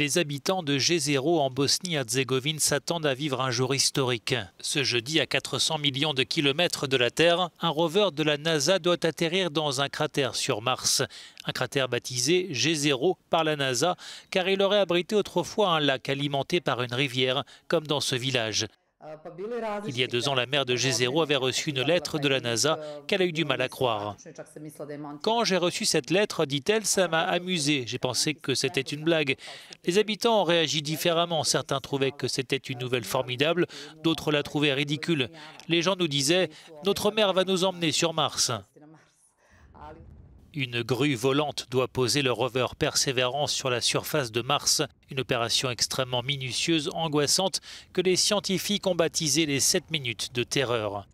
les habitants de G0 en Bosnie-Herzégovine s'attendent à vivre un jour historique. Ce jeudi, à 400 millions de kilomètres de la Terre, un rover de la NASA doit atterrir dans un cratère sur Mars. Un cratère baptisé G0 par la NASA, car il aurait abrité autrefois un lac alimenté par une rivière, comme dans ce village. Il y a deux ans, la mère de g avait reçu une lettre de la NASA qu'elle a eu du mal à croire. Quand j'ai reçu cette lettre, dit-elle, ça m'a amusé. J'ai pensé que c'était une blague. Les habitants ont réagi différemment. Certains trouvaient que c'était une nouvelle formidable, d'autres la trouvaient ridicule. Les gens nous disaient Notre mère va nous emmener sur Mars. Une grue volante doit poser le rover Perseverance sur la surface de Mars, une opération extrêmement minutieuse, angoissante, que les scientifiques ont baptisée les 7 minutes de terreur.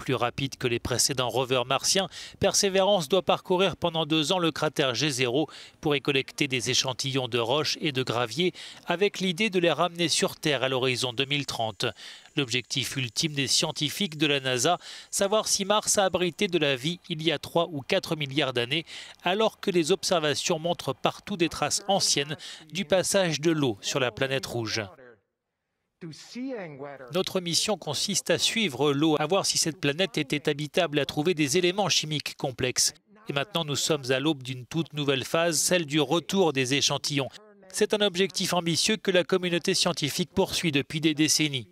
Plus rapide que les précédents rovers martiens, Persévérance doit parcourir pendant deux ans le cratère G0 pour y collecter des échantillons de roches et de graviers avec l'idée de les ramener sur Terre à l'horizon 2030. L'objectif ultime des scientifiques de la NASA, savoir si Mars a abrité de la vie il y a 3 ou 4 milliards d'années, alors que les observations montrent partout des traces anciennes du passage de l'eau sur la planète rouge. Notre mission consiste à suivre l'eau, à voir si cette planète était habitable, à trouver des éléments chimiques complexes. Et maintenant, nous sommes à l'aube d'une toute nouvelle phase, celle du retour des échantillons. C'est un objectif ambitieux que la communauté scientifique poursuit depuis des décennies.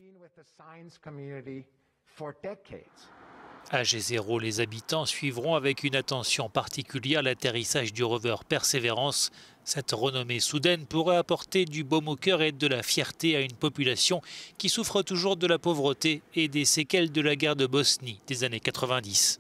À G0, les habitants suivront avec une attention particulière l'atterrissage du rover Persévérance. Cette renommée soudaine pourrait apporter du baume au cœur et de la fierté à une population qui souffre toujours de la pauvreté et des séquelles de la guerre de Bosnie des années 90.